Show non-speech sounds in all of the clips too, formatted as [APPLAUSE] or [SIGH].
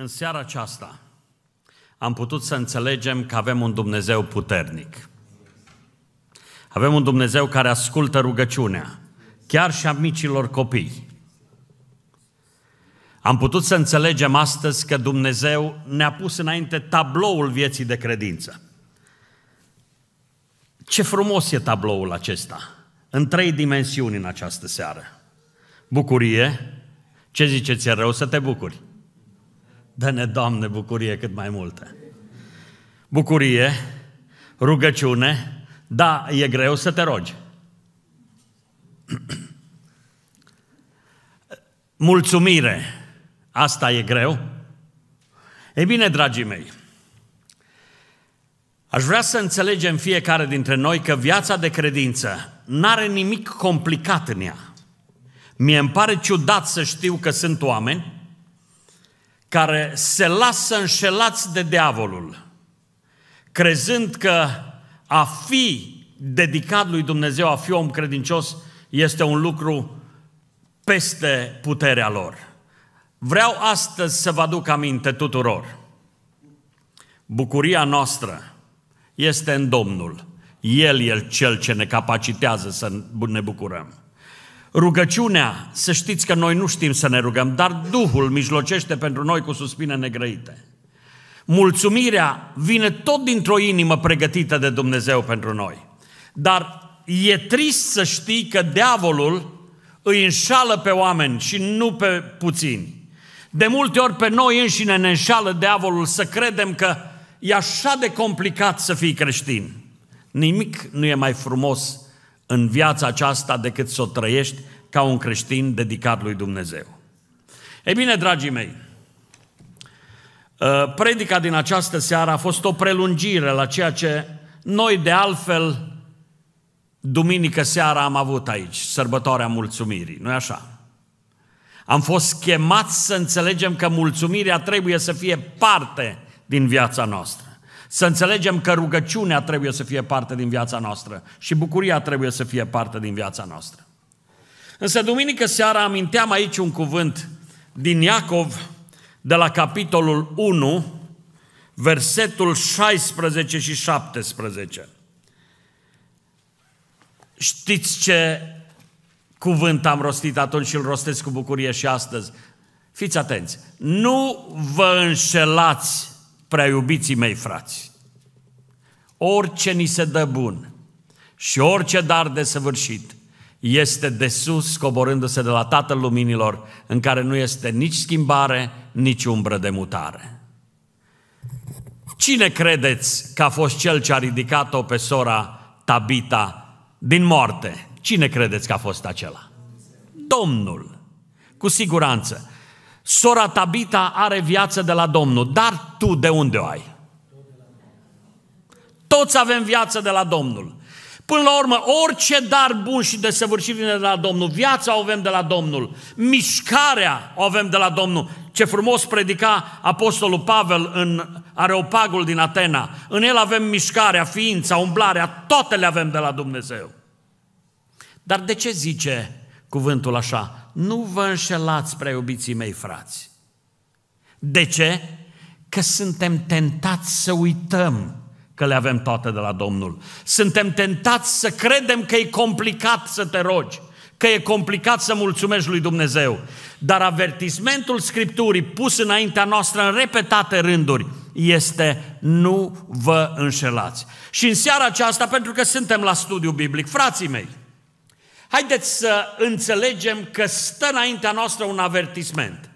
În seara aceasta am putut să înțelegem că avem un Dumnezeu puternic. Avem un Dumnezeu care ascultă rugăciunea, chiar și a micilor copii. Am putut să înțelegem astăzi că Dumnezeu ne-a pus înainte tabloul vieții de credință. Ce frumos e tabloul acesta, în trei dimensiuni în această seară. Bucurie, ce ziceți, e rău să te bucuri. Dă-ne, Doamne, bucurie cât mai multe. Bucurie, rugăciune, da, e greu să te rogi. [CLEARS THROAT] Mulțumire, asta e greu? Ei bine, dragii mei, aș vrea să înțelegem fiecare dintre noi că viața de credință n-are nimic complicat în ea. Mie îmi pare ciudat să știu că sunt oameni care se lasă înșelați de diavolul, crezând că a fi dedicat lui Dumnezeu, a fi om credincios, este un lucru peste puterea lor. Vreau astăzi să vă aduc aminte tuturor. Bucuria noastră este în Domnul. El e cel ce ne capacitează să ne bucurăm. Rugăciunea, să știți că noi nu știm să ne rugăm, dar Duhul mijlocește pentru noi cu suspine negrăite. Mulțumirea vine tot dintr-o inimă pregătită de Dumnezeu pentru noi. Dar e trist să știi că diavolul îi înșală pe oameni și nu pe puțini. De multe ori pe noi înșine ne înșală diavolul să credem că e așa de complicat să fii creștin. Nimic nu e mai frumos în viața aceasta decât să o trăiești ca un creștin dedicat lui Dumnezeu. Ei bine, dragii mei, uh, predica din această seară a fost o prelungire la ceea ce noi de altfel duminică seara am avut aici, sărbătoarea mulțumirii, nu-i așa? Am fost chemați să înțelegem că mulțumirea trebuie să fie parte din viața noastră. Să înțelegem că rugăciunea trebuie să fie parte din viața noastră și bucuria trebuie să fie parte din viața noastră. Însă duminică seara aminteam aici un cuvânt din Iacov, de la capitolul 1, versetul 16 și 17. Știți ce cuvânt am rostit atunci și îl rostesc cu bucurie și astăzi? Fiți atenți! Nu vă înșelați prea iubiții mei frați, orice ni se dă bun și orice dar de săvârșit este de sus, coborându-se de la Tatăl Luminilor, în care nu este nici schimbare, nici umbră de mutare. Cine credeți că a fost cel ce a ridicat-o pe sora Tabita din moarte? Cine credeți că a fost acela? Domnul. Cu siguranță sora Tabita are viață de la Domnul, dar tu de unde o ai? Toți avem viață de la Domnul. Până la urmă, orice dar bun și desăvârșit vine de la Domnul, viața o avem de la Domnul, mișcarea o avem de la Domnul. Ce frumos predica Apostolul Pavel în Areopagul din Atena. În el avem mișcarea, ființa, umblarea, toate le avem de la Dumnezeu. Dar de ce zice cuvântul așa? nu vă înșelați, prea iubiții mei frați. De ce? Că suntem tentați să uităm că le avem toate de la Domnul. Suntem tentați să credem că e complicat să te rogi, că e complicat să mulțumești lui Dumnezeu. Dar avertismentul Scripturii pus înaintea noastră în repetate rânduri este nu vă înșelați. Și în seara aceasta, pentru că suntem la studiu biblic, frații mei, Haideți să înțelegem că stă înaintea noastră un avertisment.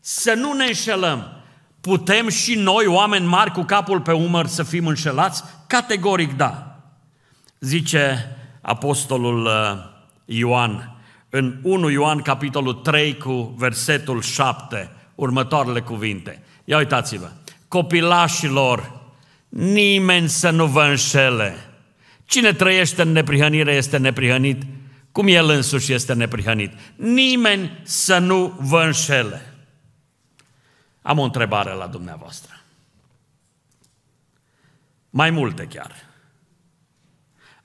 Să nu ne înșelăm. Putem și noi, oameni mari cu capul pe umăr, să fim înșelați? Categoric da. Zice apostolul uh, Ioan în 1 Ioan capitolul 3 cu versetul 7 următoarele cuvinte. Ia uitați-vă. Copilașilor, nimeni să nu vă înșele. Cine trăiește în neprihănire este neprihănit cum El însuși este neprihănit. Nimeni să nu vă înșele. Am o întrebare la dumneavoastră. Mai multe chiar.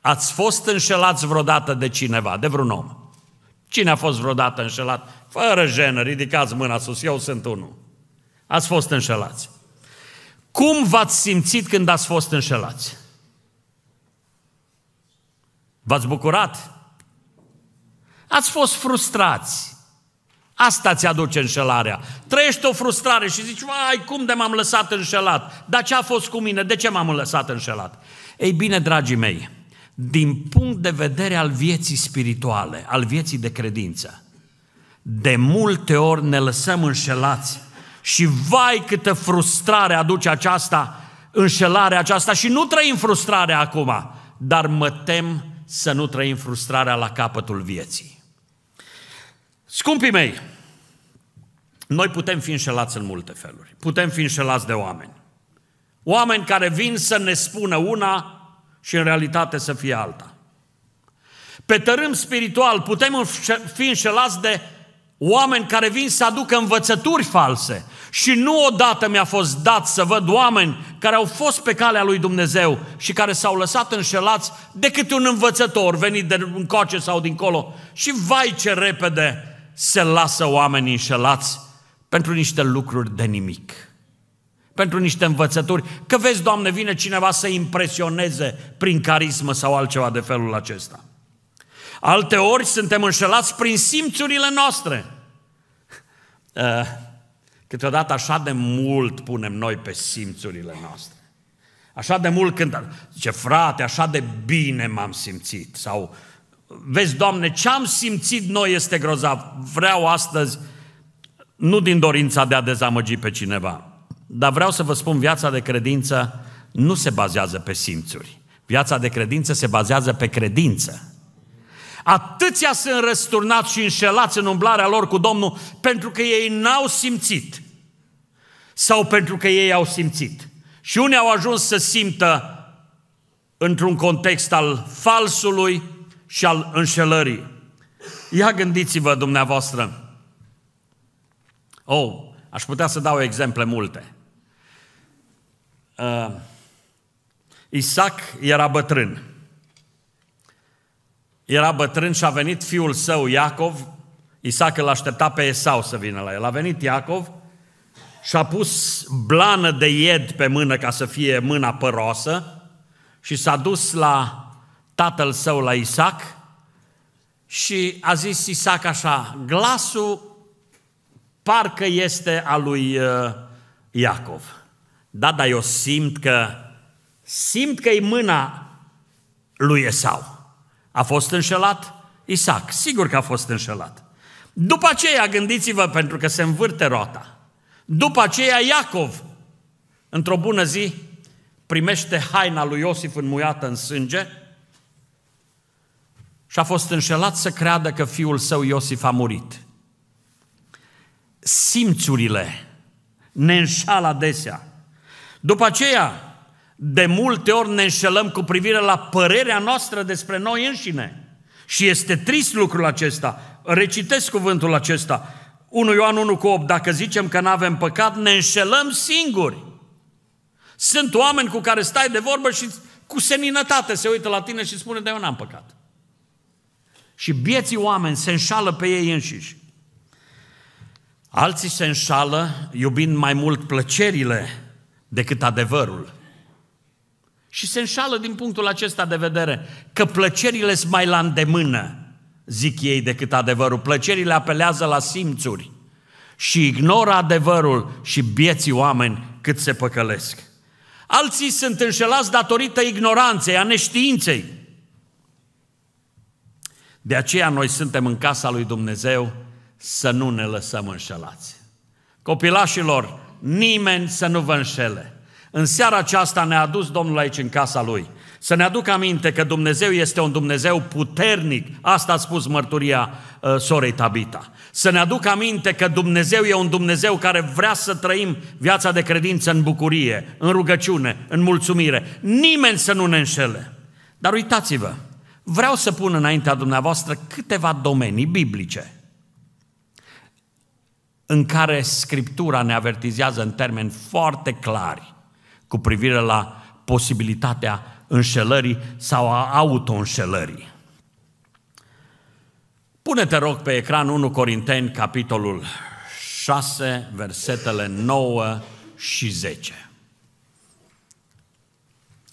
Ați fost înșelați vreodată de cineva, de vreun om? Cine a fost vreodată înșelat? Fără jenă, ridicați mâna sus, eu sunt unul. Ați fost înșelați. Cum v-ați simțit când ați fost înșelați? V-ați bucurat? Ați fost frustrați. Asta ți aduce înșelarea. Trăiești o frustrare și zici, ai cum de m-am lăsat înșelat? Dar ce a fost cu mine? De ce m-am lăsat înșelat? Ei bine, dragii mei, din punct de vedere al vieții spirituale, al vieții de credință, de multe ori ne lăsăm înșelați și vai câtă frustrare aduce aceasta, înșelarea aceasta și nu trăim frustrarea acum, dar mă tem să nu trăim frustrarea la capătul vieții. Scumpii mei, noi putem fi înșelați în multe feluri. Putem fi înșelați de oameni. Oameni care vin să ne spună una și în realitate să fie alta. Pe tărâm spiritual putem fi înșelați de oameni care vin să aducă învățături false. Și nu odată mi-a fost dat să văd oameni care au fost pe calea lui Dumnezeu și care s-au lăsat înșelați de câte un învățător venit de încoace sau dincolo. Și vai ce repede se lasă oamenii înșelați pentru niște lucruri de nimic, pentru niște învățături, că vezi, Doamne, vine cineva să impresioneze prin carismă sau altceva de felul acesta. Alte ori suntem înșelați prin simțurile noastre. [LAUGHS] Eh, câteodată așa de mult punem noi pe simțurile noastre. Așa de mult când zice, frate, așa de bine m-am simțit. Sau vezi, Doamne, ce am simțit noi este grozav. Vreau astăzi, nu din dorința de a dezamăgi pe cineva, dar vreau să vă spun, viața de credință nu se bazează pe simțuri. Viața de credință se bazează pe credință. Atâția sunt răsturnați și înșelați în umblarea lor cu Domnul pentru că ei n-au simțit. Sau pentru că ei au simțit. Și unii au ajuns să simtă într-un context al falsului, și al înșelării. Ia gândiți-vă dumneavoastră. Oh, aș putea să dau exemple multe. Uh, Isaac era bătrân. Era bătrân și a venit fiul său, Iacov. Isaac îl aștepta pe Esau să vină la el. A venit Iacov și a pus blană de ied pe mână ca să fie mâna păroasă și s-a dus la tatăl său la Isaac și a zis Isaac așa, glasul parcă este a lui uh, Iacov. Da, dar eu simt că simt că e mâna lui Esau. A fost înșelat Isaac, sigur că a fost înșelat. După aceea, gândiți-vă, pentru că se învârte roata, după aceea Iacov, într-o bună zi, primește haina lui Iosif înmuiată în sânge și a fost înșelat să creadă că fiul său Iosif a murit. Simțurile ne înșală adesea. După aceea, de multe ori ne înșelăm cu privire la părerea noastră despre noi înșine. Și este trist lucrul acesta. Recitesc cuvântul acesta. 1 Ioan 1 cu 8, dacă zicem că nu avem păcat, ne înșelăm singuri. Sunt oameni cu care stai de vorbă și cu seninătate se uită la tine și spune, da, eu n-am păcat. Și bieții oameni se înșală pe ei înșiși. Alții se înșală iubind mai mult plăcerile decât adevărul. Și se înșală din punctul acesta de vedere că plăcerile sunt mai la îndemână, zic ei, decât adevărul. Plăcerile apelează la simțuri și ignoră adevărul și bieții oameni cât se păcălesc. Alții sunt înșelați datorită ignoranței, a neștiinței. De aceea noi suntem în casa lui Dumnezeu să nu ne lăsăm înșelați. Copilașilor, nimeni să nu vă înșele. În seara aceasta ne-a adus Domnul aici în casa Lui. Să ne aduc aminte că Dumnezeu este un Dumnezeu puternic. Asta a spus mărturia uh, sorei Tabita. Să ne aduc aminte că Dumnezeu e un Dumnezeu care vrea să trăim viața de credință în bucurie, în rugăciune, în mulțumire. Nimeni să nu ne înșele. Dar uitați-vă, Vreau să pun înaintea dumneavoastră câteva domenii biblice în care Scriptura ne avertizează în termeni foarte clari cu privire la posibilitatea înșelării sau a auto-înșelării. Pune-te rog pe ecran 1 Corinteni, capitolul 6, versetele 9 și 10.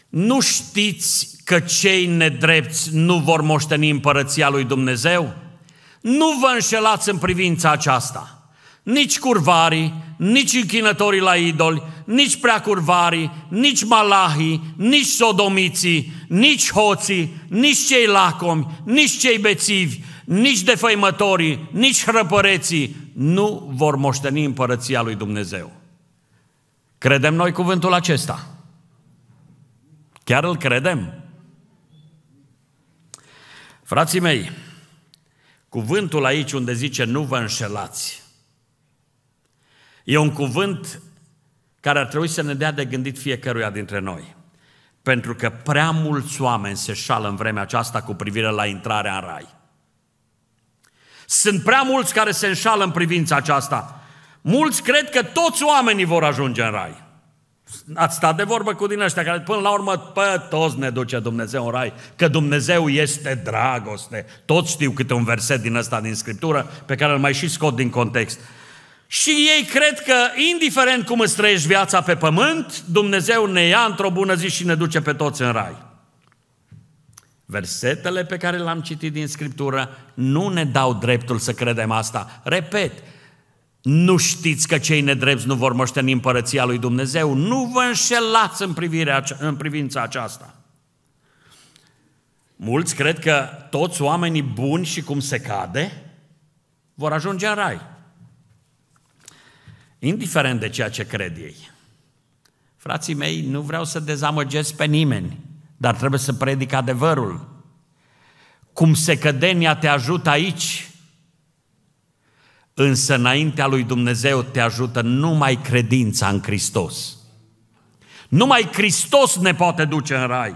Nu știți că cei nedrepți nu vor moșteni împărăția lui Dumnezeu? Nu vă înșelați în privința aceasta. Nici curvarii, nici închinătorii la idoli, nici preacurvarii, nici malahii, nici sodomiții, nici hoții, nici cei lacomi, nici cei bețivi, nici defăimătorii, nici hrăpăreții nu vor moșteni împărăția lui Dumnezeu. Credem noi cuvântul acesta? Chiar îl credem? Frații mei, cuvântul aici unde zice nu vă înșelați, e un cuvânt care ar trebui să ne dea de gândit fiecăruia dintre noi. Pentru că prea mulți oameni se șală în vremea aceasta cu privire la intrarea în rai. Sunt prea mulți care se înșală în privința aceasta. Mulți cred că toți oamenii vor ajunge în rai. Ați stat de vorbă cu din ăștia care până la urmă pe toți ne duce Dumnezeu în rai, că Dumnezeu este dragoste. Toți știu câte un verset din ăsta din Scriptură pe care îl mai și scot din context. Și ei cred că, indiferent cum îți trăiești viața pe pământ, Dumnezeu ne ia într-o bună zi și ne duce pe toți în rai. Versetele pe care le-am citit din Scriptură nu ne dau dreptul să credem asta. Repet, nu știți că cei nedrepți nu vor moșteni împărăția lui Dumnezeu? Nu vă înșelați în, privirea, în privința aceasta. Mulți cred că toți oamenii buni și cum se cade vor ajunge în rai. Indiferent de ceea ce cred ei. Frații mei, nu vreau să dezamăgesc pe nimeni, dar trebuie să predic adevărul. Cum se cădenia te ajută aici, însă înaintea lui Dumnezeu te ajută numai credința în Hristos. Numai Hristos ne poate duce în rai.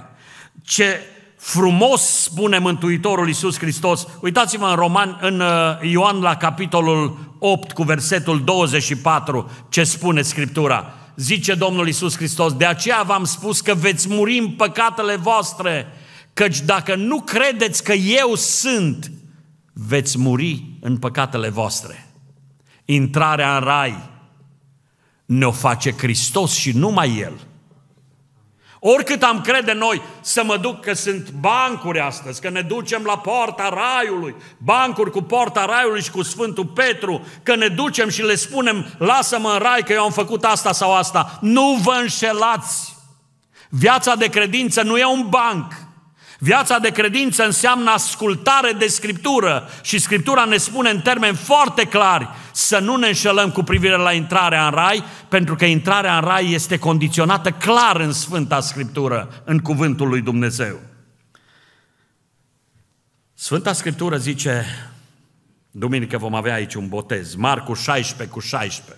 Ce frumos spune Mântuitorul Iisus Hristos. Uitați-vă în, Roman, în uh, Ioan la capitolul 8 cu versetul 24 ce spune Scriptura. Zice Domnul Iisus Hristos, de aceea v-am spus că veți muri în păcatele voastre, căci dacă nu credeți că eu sunt, veți muri în păcatele voastre intrarea în rai ne-o face Hristos și numai El. Oricât am crede noi să mă duc că sunt bancuri astăzi, că ne ducem la poarta raiului, bancuri cu poarta raiului și cu Sfântul Petru, că ne ducem și le spunem, lasă-mă în rai că eu am făcut asta sau asta. Nu vă înșelați! Viața de credință nu e un banc. Viața de credință înseamnă ascultare de Scriptură și Scriptura ne spune în termeni foarte clari să nu ne înșelăm cu privire la intrarea în rai, pentru că intrarea în rai este condiționată clar în Sfânta Scriptură, în Cuvântul lui Dumnezeu. Sfânta Scriptură zice, duminică vom avea aici un botez, Marcu 16 cu 16.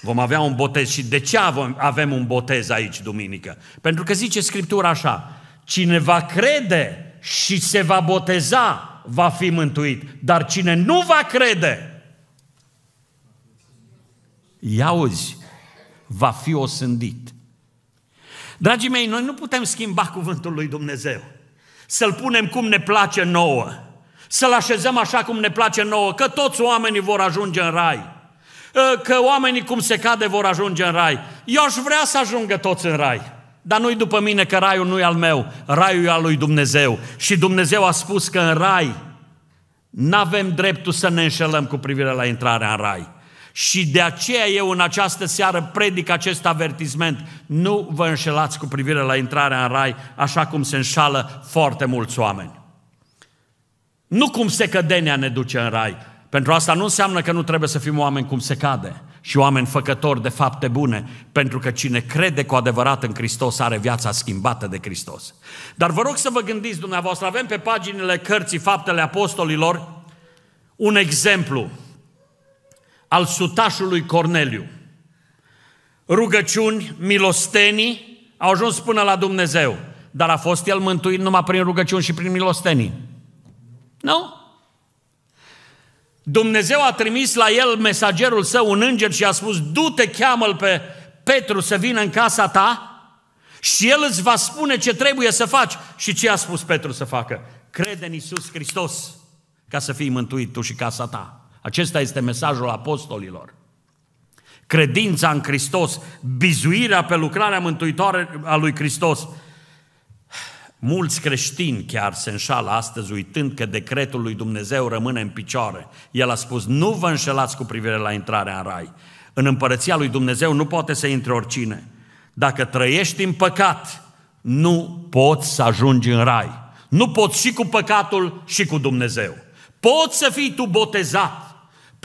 Vom avea un botez și de ce avem un botez aici duminică? Pentru că zice Scriptura așa, Cine va crede și se va boteza, va fi mântuit. Dar cine nu va crede, iauzi, va fi osândit. Dragii mei, noi nu putem schimba cuvântul lui Dumnezeu. Să-l punem cum ne place nouă. Să-l așezăm așa cum ne place nouă, că toți oamenii vor ajunge în rai. Că oamenii cum se cade vor ajunge în rai. Eu aș vrea să ajungă toți în rai. Dar nu-i după mine că raiul nu e al meu, raiul e al lui Dumnezeu. Și Dumnezeu a spus că în rai n-avem dreptul să ne înșelăm cu privire la intrarea în rai. Și de aceea eu în această seară predic acest avertisment. Nu vă înșelați cu privire la intrarea în rai, așa cum se înșală foarte mulți oameni. Nu cum se cădenia ne duce în rai. Pentru asta nu înseamnă că nu trebuie să fim oameni cum se cade și oameni făcători de fapte bune, pentru că cine crede cu adevărat în Hristos are viața schimbată de Hristos. Dar vă rog să vă gândiți dumneavoastră, avem pe paginile cărții Faptele Apostolilor un exemplu al sutașului Corneliu. Rugăciuni, milostenii, au ajuns până la Dumnezeu. Dar a fost el mântuit numai prin rugăciuni și prin milostenii. Nu? Dumnezeu a trimis la el mesagerul său, un înger, și a spus, du-te, cheamă-l pe Petru să vină în casa ta și el îți va spune ce trebuie să faci. Și ce a spus Petru să facă? Crede în Isus Hristos ca să fii mântuit tu și casa ta. Acesta este mesajul apostolilor. Credința în Hristos, bizuirea pe lucrarea mântuitoare a lui Hristos Mulți creștini chiar se înșală astăzi uitând că decretul lui Dumnezeu rămâne în picioare. El a spus, nu vă înșelați cu privire la intrarea în rai. În împărăția lui Dumnezeu nu poate să intre oricine. Dacă trăiești în păcat, nu poți să ajungi în rai. Nu poți și cu păcatul și cu Dumnezeu. Poți să fii tu botezat,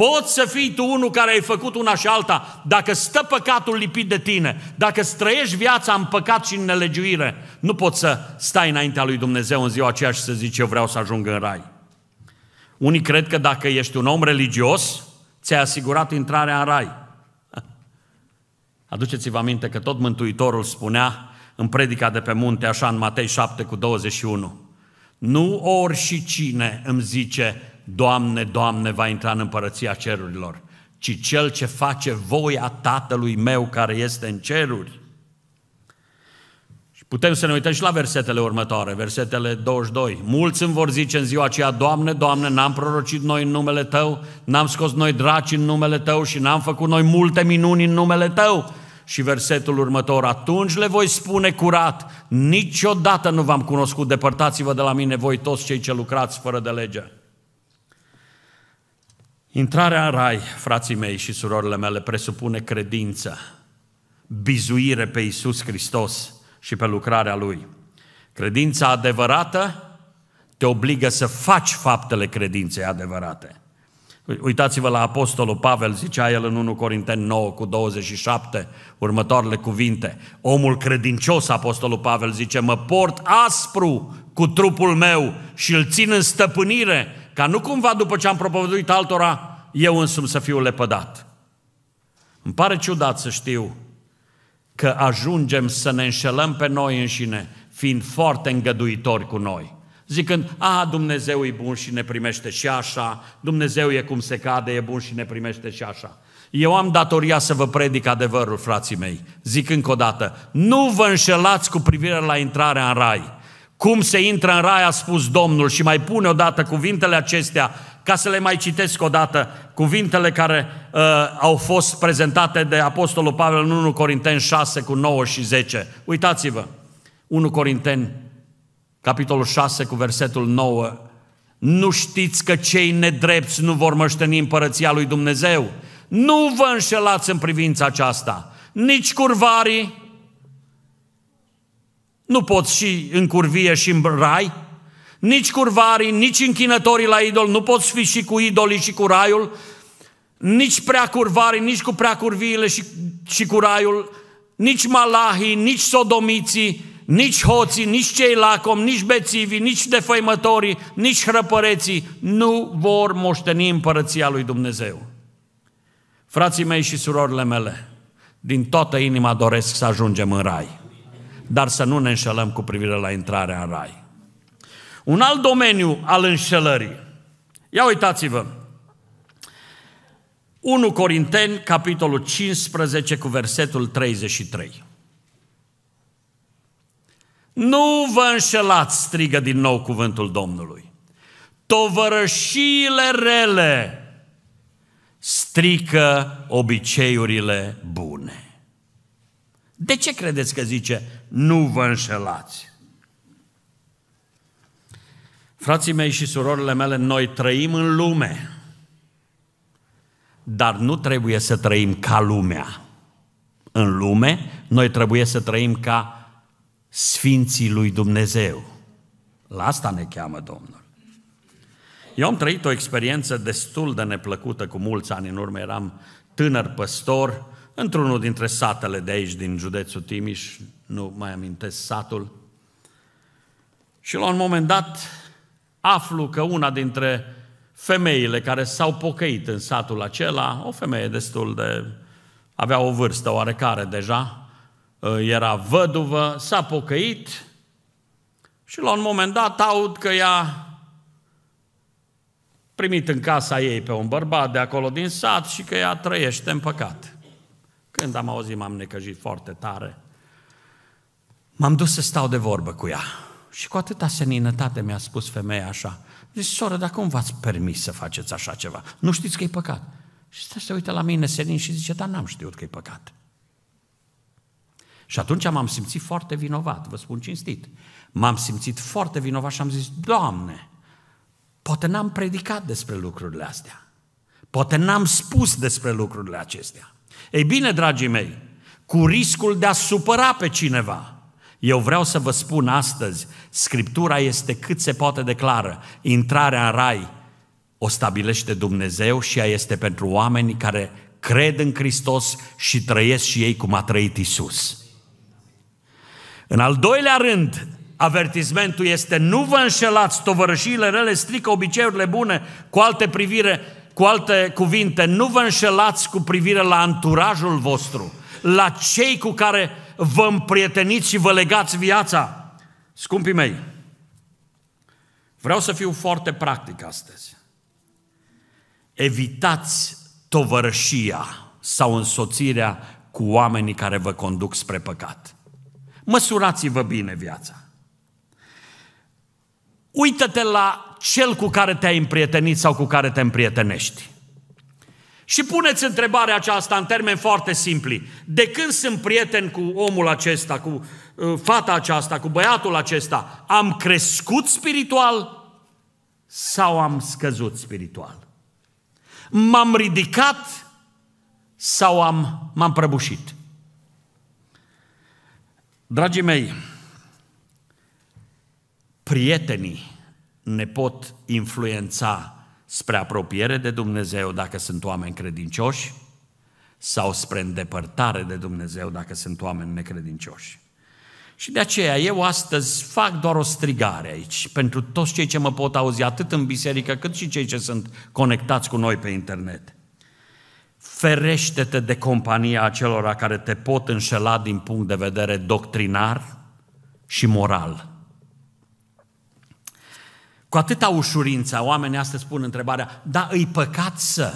Poți să fii tu unul care ai făcut una și alta dacă stă păcatul lipit de tine, dacă străiești viața în păcat și în nelegiuire, nu poți să stai înaintea lui Dumnezeu în ziua aceea și să zici eu vreau să ajung în rai. Unii cred că dacă ești un om religios, ți-ai asigurat intrarea în rai. [LAUGHS] Aduceți-vă aminte că tot Mântuitorul spunea în predica de pe munte, așa în Matei 7 cu 21, nu oricine îmi zice, Doamne, Doamne, va intra în împărăția cerurilor, ci cel ce face voia Tatălui meu care este în ceruri. Și putem să ne uităm și la versetele următoare, versetele 22. Mulți îmi vor zice în ziua aceea, Doamne, Doamne, n-am prorocit noi în numele Tău, n-am scos noi draci în numele Tău și n-am făcut noi multe minuni în numele Tău. Și versetul următor, atunci le voi spune curat, niciodată nu v-am cunoscut, depărtați-vă de la mine voi toți cei ce lucrați fără de lege. Intrarea în rai, frații mei și surorile mele, presupune credință, bizuire pe Iisus Hristos și pe lucrarea Lui. Credința adevărată te obligă să faci faptele credinței adevărate. Uitați-vă la Apostolul Pavel, zicea el în 1 Corinteni 9 cu 27, următoarele cuvinte. Omul credincios, Apostolul Pavel, zice, mă port aspru cu trupul meu și îl țin în stăpânire, ca nu cumva după ce am propovăduit altora eu însumi să fiu lepădat. Îmi pare ciudat să știu că ajungem să ne înșelăm pe noi înșine, fiind foarte îngăduitori cu noi. Zicând, a, Dumnezeu e bun și ne primește și așa, Dumnezeu e cum se cade, e bun și ne primește și așa. Eu am datoria să vă predic adevărul, frații mei. Zic încă o dată, nu vă înșelați cu privire la intrarea în rai. Cum se intră în rai, a spus Domnul și mai pune odată cuvintele acestea ca să le mai citesc o dată cuvintele care uh, au fost prezentate de Apostolul Pavel în 1 Corinteni 6 cu 9 și 10. Uitați-vă, 1 Corinteni, capitolul 6 cu versetul 9. Nu știți că cei nedrepți nu vor mășteni împărăția lui Dumnezeu? Nu vă înșelați în privința aceasta. Nici curvarii, nu pot și în curvie și în rai, nici curvarii, nici închinătorii la idol nu pot fi și cu idolii și cu raiul, nici prea curvarii, nici cu prea curviile și, și cu raiul, nici malahii, nici sodomiții, nici hoții, nici cei lacom, nici bețivii, nici defăimătorii, nici hrăpăreții nu vor moșteni împărăția lui Dumnezeu. Frații mei și surorile mele, din toată inima doresc să ajungem în rai, dar să nu ne înșelăm cu privire la intrarea în rai. Un alt domeniu al înșelării. Ia uitați-vă. 1 Corinteni, capitolul 15, cu versetul 33. Nu vă înșelați, strigă din nou cuvântul Domnului. Tovărășiile rele strică obiceiurile bune. De ce credeți că zice nu vă înșelați? Frații mei și surorile mele, noi trăim în lume, dar nu trebuie să trăim ca lumea. În lume, noi trebuie să trăim ca Sfinții lui Dumnezeu. La asta ne cheamă Domnul. Eu am trăit o experiență destul de neplăcută cu mulți ani în urmă. Eram tânăr păstor într-unul dintre satele de aici, din județul Timiș, nu mai amintesc satul. Și la un moment dat aflu că una dintre femeile care s-au pocăit în satul acela, o femeie destul de... avea o vârstă oarecare deja, ă, era văduvă, s-a pocăit și la un moment dat aud că ea primit în casa ei pe un bărbat de acolo din sat și că ea trăiește în păcat. Când am auzit, m-am necăjit foarte tare. M-am dus să stau de vorbă cu ea. Și cu atâta seninătate mi-a spus femeia așa. Zice, soră, dar cum v-ați permis să faceți așa ceva? Nu știți că e păcat. Și stă se uită la mine senin și zice, dar n-am știut că e păcat. Și atunci m-am simțit foarte vinovat, vă spun cinstit. M-am simțit foarte vinovat și am zis, Doamne, poate n-am predicat despre lucrurile astea. Poate n-am spus despre lucrurile acestea. Ei bine, dragii mei, cu riscul de a supăra pe cineva, eu vreau să vă spun astăzi, Scriptura este cât se poate declară. Intrarea în rai o stabilește Dumnezeu și ea este pentru oamenii care cred în Hristos și trăiesc și ei cum a trăit Isus. În al doilea rând, avertismentul este nu vă înșelați, tovărășiile rele strică obiceiurile bune cu alte privire, cu alte cuvinte, nu vă înșelați cu privire la anturajul vostru, la cei cu care vă împrieteniți și vă legați viața. Scumpii mei, vreau să fiu foarte practic astăzi. Evitați tovărășia sau însoțirea cu oamenii care vă conduc spre păcat. Măsurați-vă bine viața. Uită-te la cel cu care te-ai împrietenit sau cu care te împrietenești. Și puneți întrebarea aceasta în termeni foarte simpli. De când sunt prieten cu omul acesta, cu uh, fata aceasta, cu băiatul acesta, am crescut spiritual sau am scăzut spiritual? M-am ridicat sau am, m-am prăbușit? Dragii mei, prietenii ne pot influența spre apropiere de Dumnezeu dacă sunt oameni credincioși sau spre îndepărtare de Dumnezeu dacă sunt oameni necredincioși. Și de aceea eu astăzi fac doar o strigare aici pentru toți cei ce mă pot auzi atât în biserică cât și cei ce sunt conectați cu noi pe internet. Ferește-te de compania acelora care te pot înșela din punct de vedere doctrinar și moral. Cu atâta ușurință, oamenii astăzi spun întrebarea, da, îi păcat să...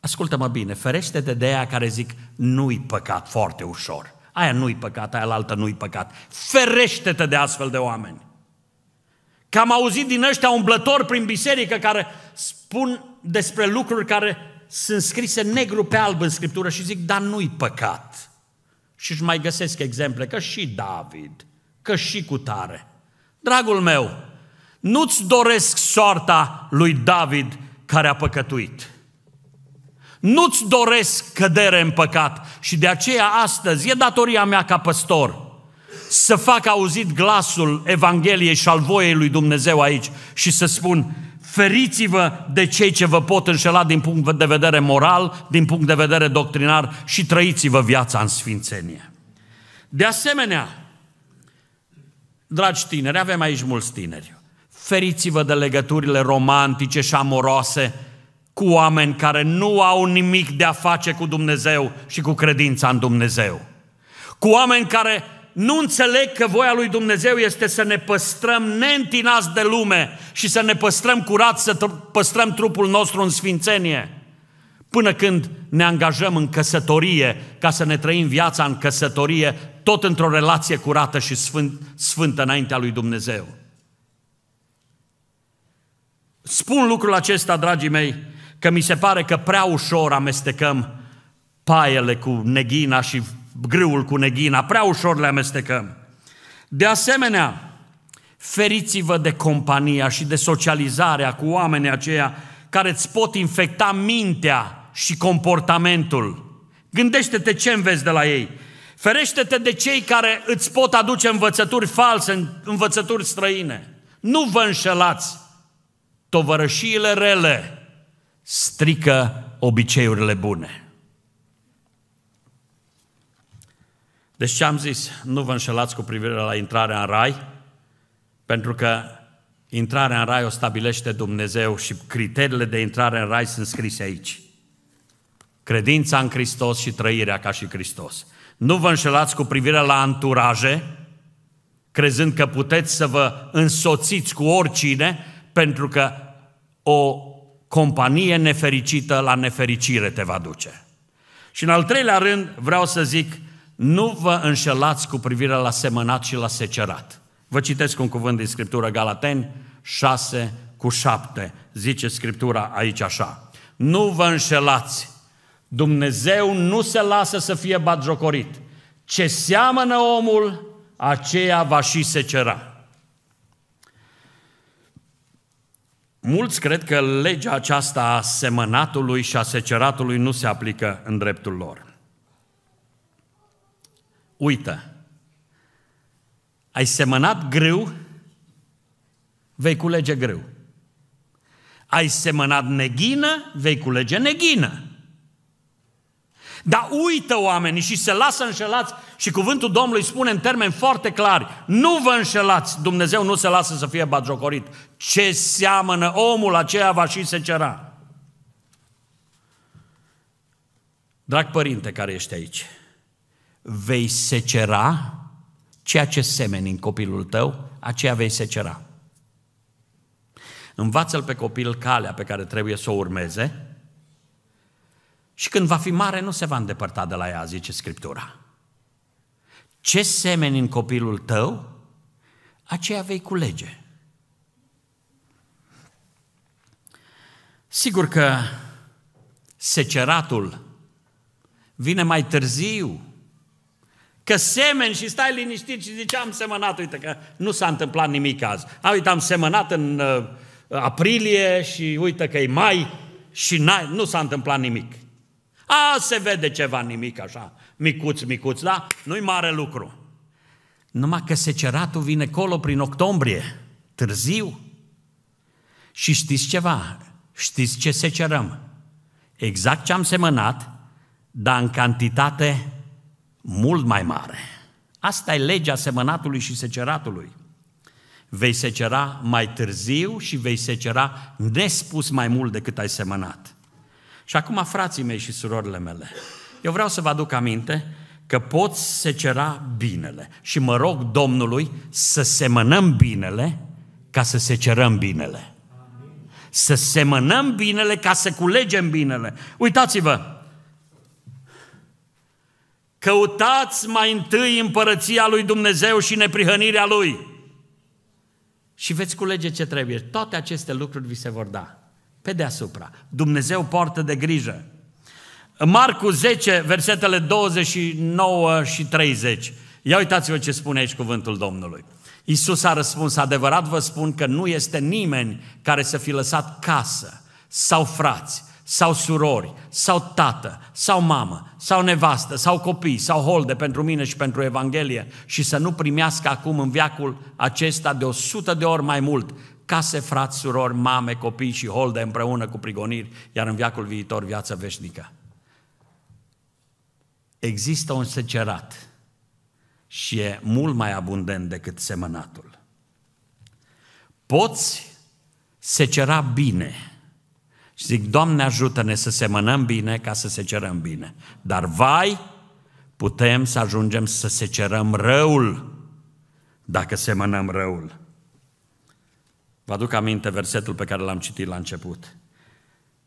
Ascultă-mă bine, ferește-te de aia care zic, nu-i păcat foarte ușor. Aia nu-i păcat, aia altă nu-i păcat. Ferește-te de astfel de oameni. Că am auzit din ăștia umblători prin biserică care spun despre lucruri care sunt scrise negru pe alb în Scriptură și zic, dar nu-i păcat. Și își mai găsesc exemple, că și David, că și cu tare. Dragul meu, nu-ți doresc soarta lui David care a păcătuit. Nu-ți doresc cădere în păcat și de aceea astăzi e datoria mea ca păstor să fac auzit glasul Evangheliei și al voiei lui Dumnezeu aici și să spun feriți-vă de cei ce vă pot înșela din punct de vedere moral, din punct de vedere doctrinar și trăiți-vă viața în sfințenie. De asemenea, dragi tineri, avem aici mulți tineri feriți-vă de legăturile romantice și amoroase cu oameni care nu au nimic de a face cu Dumnezeu și cu credința în Dumnezeu. Cu oameni care nu înțeleg că voia lui Dumnezeu este să ne păstrăm neîntinați de lume și să ne păstrăm curat, să păstrăm trupul nostru în sfințenie, până când ne angajăm în căsătorie, ca să ne trăim viața în căsătorie, tot într-o relație curată și sfânt, sfântă înaintea lui Dumnezeu. Spun lucrul acesta, dragii mei, că mi se pare că prea ușor amestecăm paiele cu neghina și grâul cu neghina, prea ușor le amestecăm. De asemenea, feriți-vă de compania și de socializarea cu oamenii aceia care îți pot infecta mintea și comportamentul. Gândește-te ce înveți de la ei. Ferește-te de cei care îți pot aduce învățături false, învățături străine. Nu vă înșelați tovărășiile rele strică obiceiurile bune. Deci ce am zis? Nu vă înșelați cu privire la intrarea în rai, pentru că intrarea în rai o stabilește Dumnezeu și criteriile de intrare în rai sunt scrise aici. Credința în Hristos și trăirea ca și Hristos. Nu vă înșelați cu privire la anturaje, crezând că puteți să vă însoțiți cu oricine, pentru că o companie nefericită la nefericire te va duce. Și în al treilea rând vreau să zic, nu vă înșelați cu privire la semănat și la secerat. Vă citesc un cuvânt din Scriptură, Galateni 6 cu 7, zice Scriptura aici așa. Nu vă înșelați, Dumnezeu nu se lasă să fie batjocorit. Ce seamănă omul, aceea va și secera. Mulți cred că legea aceasta a semănatului și a seceratului nu se aplică în dreptul lor. Uită, ai semănat greu, vei culege greu. Ai semănat neghină, vei culege neghină. Dar uită oamenii și se lasă înșelați și cuvântul Domnului spune în termeni foarte clari, nu vă înșelați, Dumnezeu nu se lasă să fie bagiocorit. Ce seamănă omul, aceea va și cera. Drag părinte care ești aici, vei secera ceea ce semeni în copilul tău, aceea vei secera. Învață-l pe copil calea pe care trebuie să o urmeze, și când va fi mare, nu se va îndepărta de la ea, zice Scriptura. Ce semeni în copilul tău, aceea vei culege. Sigur că seceratul vine mai târziu, că semeni și stai liniștit și zice, am semănat, uite că nu s-a întâmplat nimic azi. A, uite, am semănat în uh, aprilie și uite că e mai și nu s-a întâmplat nimic. A, se vede ceva nimic așa, micuț, micuț, da? Nu-i mare lucru. Numai că seceratul vine colo prin octombrie, târziu. Și știți ceva, știți ce secerăm? Exact ce am semănat, dar în cantitate mult mai mare. Asta e legea semănatului și seceratului. Vei secera mai târziu și vei secera nespus mai mult decât ai semănat. Și acum, frații mei și surorile mele, eu vreau să vă aduc aminte că poți secera binele. Și mă rog Domnului să semănăm binele ca să secerăm binele. Să semănăm binele ca să culegem binele. Uitați-vă! Căutați mai întâi împărăția lui Dumnezeu și neprihănirea lui. Și veți culege ce trebuie. Toate aceste lucruri vi se vor da. Pe deasupra. Dumnezeu poartă de grijă. Marcu 10, versetele 29 și 30. Ia uitați-vă ce spune aici cuvântul Domnului. Iisus a răspuns, adevărat vă spun că nu este nimeni care să fi lăsat casă sau frați sau surori, sau tată, sau mamă, sau nevastă, sau copii, sau holde pentru mine și pentru Evanghelie și să nu primească acum în viacul acesta de o sută de ori mai mult case, frați, surori, mame, copii și holde împreună cu prigoniri, iar în viacul viitor viață veșnică. Există un secerat și e mult mai abundent decât semănatul. Poți secera bine. Și zic, Doamne ajută-ne să semănăm bine ca să secerăm bine. Dar vai, putem să ajungem să secerăm răul dacă semănăm răul. Vă aduc aminte versetul pe care l-am citit la început.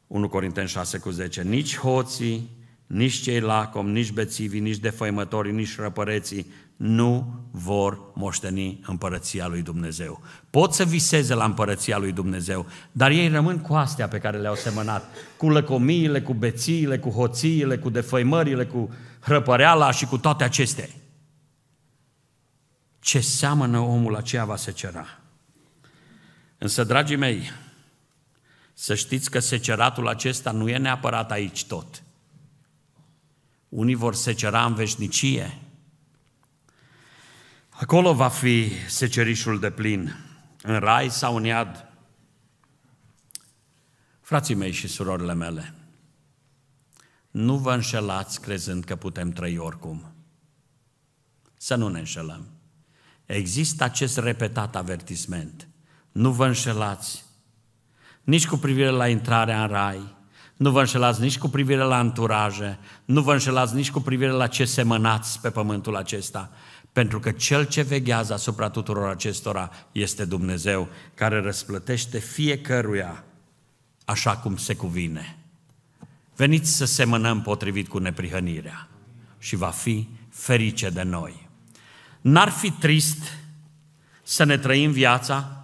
1 Corinteni 6 cu 10. Nici hoții, nici cei lacom, nici bețivii, nici defăimătorii, nici răpăreții nu vor moșteni împărăția lui Dumnezeu. Pot să viseze la împărăția lui Dumnezeu, dar ei rămân cu astea pe care le-au semănat, cu lăcomiile, cu bețiile, cu hoțiile, cu defăimările, cu răpăreala și cu toate acestea. Ce seamănă omul aceea va cera? Însă, dragii mei, să știți că seceratul acesta nu e neapărat aici tot. Unii vor secera în veșnicie. Acolo va fi secerișul de plin, în rai sau în iad. Frații mei și surorile mele, nu vă înșelați crezând că putem trăi oricum. Să nu ne înșelăm. Există acest repetat avertisment – nu vă înșelați nici cu privire la intrarea în rai, nu vă înșelați nici cu privire la anturaje, nu vă înșelați nici cu privire la ce semănați pe pământul acesta, pentru că Cel ce veghează asupra tuturor acestora este Dumnezeu, care răsplătește fiecăruia așa cum se cuvine. Veniți să semănăm potrivit cu neprihănirea și va fi ferice de noi. N-ar fi trist să ne trăim viața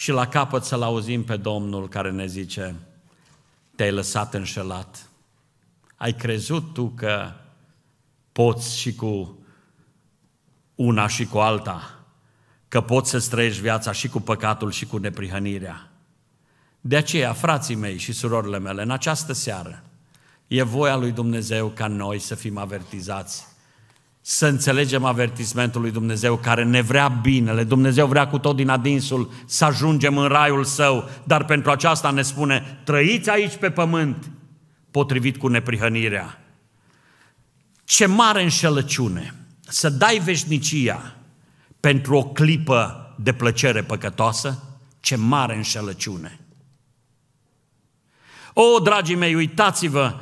și la capăt să-L auzim pe Domnul care ne zice, te-ai lăsat înșelat. Ai crezut tu că poți și cu una și cu alta, că poți să străiești viața și cu păcatul și cu neprihănirea. De aceea, frații mei și surorile mele, în această seară, e voia lui Dumnezeu ca noi să fim avertizați să înțelegem avertismentul lui Dumnezeu care ne vrea binele. Dumnezeu vrea cu tot din adinsul să ajungem în raiul său, dar pentru aceasta ne spune, trăiți aici pe pământ, potrivit cu neprihănirea. Ce mare înșelăciune să dai veșnicia pentru o clipă de plăcere păcătoasă, ce mare înșelăciune. O, dragii mei, uitați-vă,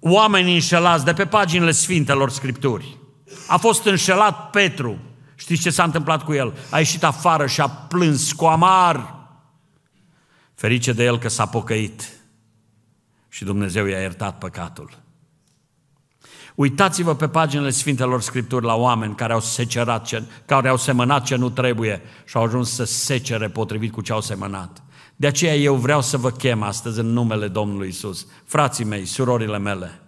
oamenii înșelați de pe paginile Sfintelor Scripturii a fost înșelat Petru. Știți ce s-a întâmplat cu el? A ieșit afară și a plâns cu amar. Ferice de el că s-a pocăit și Dumnezeu i-a iertat păcatul. Uitați-vă pe paginile Sfintelor Scripturi la oameni care au, secerat, ce, care au semănat ce nu trebuie și au ajuns să secere potrivit cu ce au semănat. De aceea eu vreau să vă chem astăzi în numele Domnului Isus. Frații mei, surorile mele,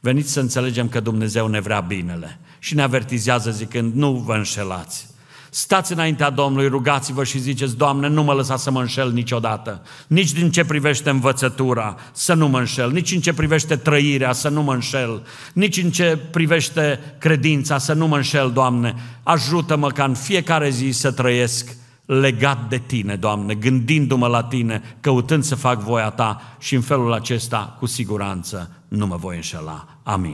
veniți să înțelegem că Dumnezeu ne vrea binele și ne avertizează zicând, nu vă înșelați. Stați înaintea Domnului, rugați-vă și ziceți, Doamne, nu mă lăsa să mă înșel niciodată, nici din ce privește învățătura, să nu mă înșel, nici în ce privește trăirea, să nu mă înșel, nici în ce privește credința, să nu mă înșel, Doamne. Ajută-mă ca în fiecare zi să trăiesc legat de Tine, Doamne, gândindu-mă la Tine, căutând să fac voia Ta și în felul acesta, cu siguranță, nu mă voi înșela. Amin.